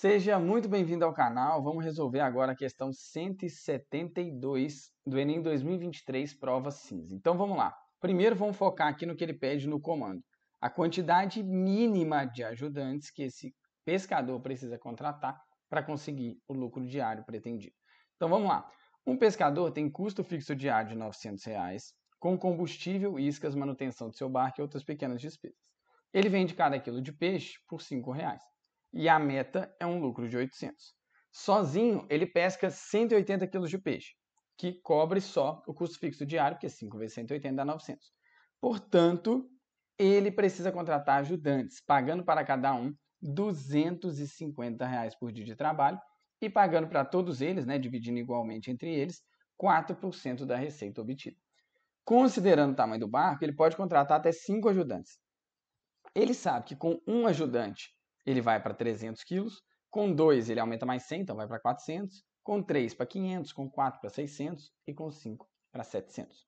Seja muito bem-vindo ao canal. Vamos resolver agora a questão 172 do Enem 2023, prova cinza. Então vamos lá. Primeiro vamos focar aqui no que ele pede no comando. A quantidade mínima de ajudantes que esse pescador precisa contratar para conseguir o lucro diário pretendido. Então vamos lá. Um pescador tem custo fixo diário de R$ 900, reais, com combustível, iscas, manutenção do seu barco e outras pequenas despesas. Ele vende cada quilo de peixe por R$ 5,00 e a meta é um lucro de 800. Sozinho, ele pesca 180 quilos de peixe, que cobre só o custo fixo diário, que é 5 vezes 180 dá 900. Portanto, ele precisa contratar ajudantes, pagando para cada um 250 reais por dia de trabalho e pagando para todos eles, né, dividindo igualmente entre eles, 4% da receita obtida. Considerando o tamanho do barco, ele pode contratar até 5 ajudantes. Ele sabe que com um ajudante ele vai para 300 quilos. Com 2, ele aumenta mais 100, então vai para 400. Com 3 para 500, com 4 para 600 e com 5 para 700.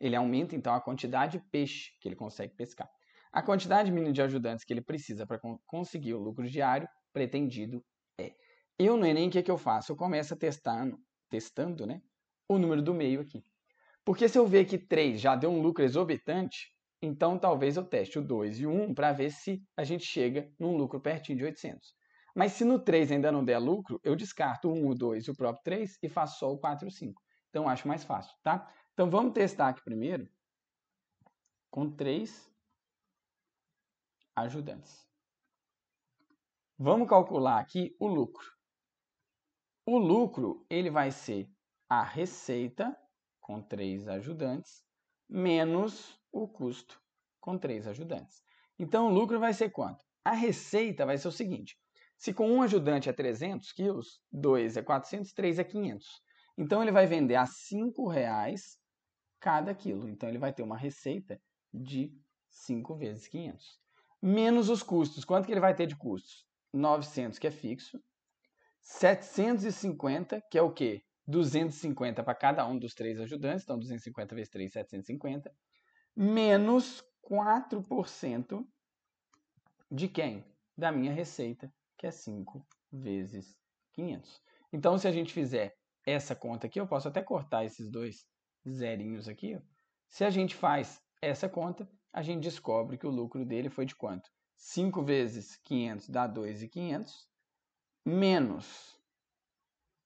Ele aumenta, então, a quantidade de peixe que ele consegue pescar. A quantidade mínima de ajudantes que ele precisa para conseguir o lucro diário pretendido é. Eu no Enem, o que, é que eu faço? Eu começo a testar, testando né, o número do meio aqui. Porque se eu ver que 3 já deu um lucro exorbitante, então, talvez eu teste o 2 e o 1 para ver se a gente chega num lucro pertinho de 800. Mas se no 3 ainda não der lucro, eu descarto o 1, o 2 e o próprio 3 e faço só o 4 e o 5. Então, acho mais fácil, tá? Então, vamos testar aqui primeiro com 3 ajudantes. Vamos calcular aqui o lucro. O lucro ele vai ser a receita com 3 ajudantes menos o custo com três ajudantes. Então, o lucro vai ser quanto? A receita vai ser o seguinte: se com um ajudante é 300 quilos, dois é 400, três é 500. Então, ele vai vender a cinco reais cada quilo. Então, ele vai ter uma receita de 5 vezes 500. Menos os custos. Quanto que ele vai ter de custos? 900, que é fixo. 750, que é o quê? 250 para cada um dos três ajudantes, então 250 vezes 3, 750, menos 4% de quem? Da minha receita, que é 5 vezes 500. Então, se a gente fizer essa conta aqui, eu posso até cortar esses dois zerinhos aqui. Se a gente faz essa conta, a gente descobre que o lucro dele foi de quanto? 5 vezes 500 dá 2,500, menos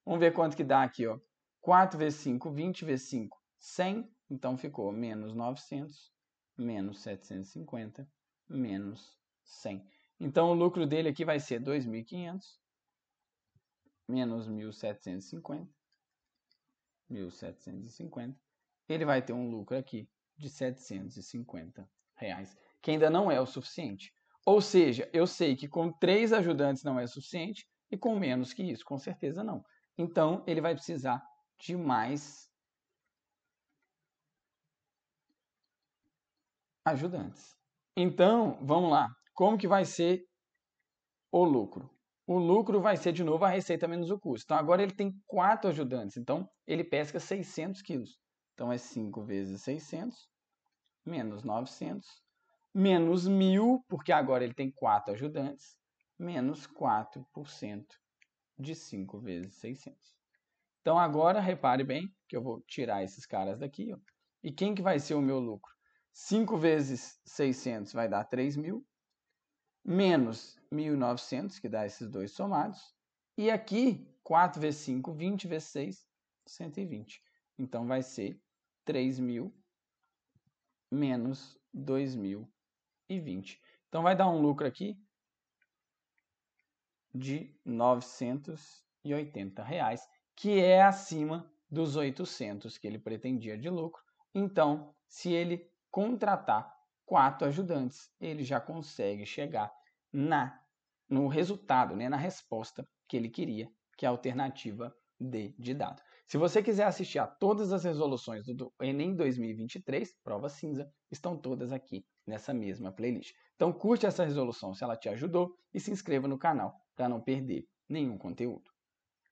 Vamos ver quanto que dá aqui, ó. 4 vezes 5, 20 vezes 5, 100. Então ficou menos 900, menos 750, menos 100. Então o lucro dele aqui vai ser 2.500, menos 1.750, 1.750. Ele vai ter um lucro aqui de 750 reais, que ainda não é o suficiente. Ou seja, eu sei que com três ajudantes não é suficiente e com menos que isso, com certeza não. Então, ele vai precisar de mais ajudantes. Então, vamos lá. Como que vai ser o lucro? O lucro vai ser, de novo, a receita menos o custo. Então, agora ele tem quatro ajudantes. Então, ele pesca 600 quilos. Então, é 5 vezes 600, menos 900, menos 1.000, porque agora ele tem quatro ajudantes, menos 4% de 5 vezes 600. Então agora repare bem que eu vou tirar esses caras daqui. Ó. E quem que vai ser o meu lucro? 5 vezes 600 vai dar 3.000, menos 1.900, que dá esses dois somados. E aqui, 4 vezes 5, 20 vezes 6, 120. Então vai ser 3.000 menos 2.020. Então vai dar um lucro aqui de R$ 980,00, reais, que é acima dos 800 que ele pretendia de lucro. Então, se ele contratar quatro ajudantes, ele já consegue chegar na no resultado, né, na resposta que ele queria, que é a alternativa de dado. Se você quiser assistir a todas as resoluções do Enem 2023, prova cinza, estão todas aqui nessa mesma playlist. Então curte essa resolução se ela te ajudou e se inscreva no canal para não perder nenhum conteúdo.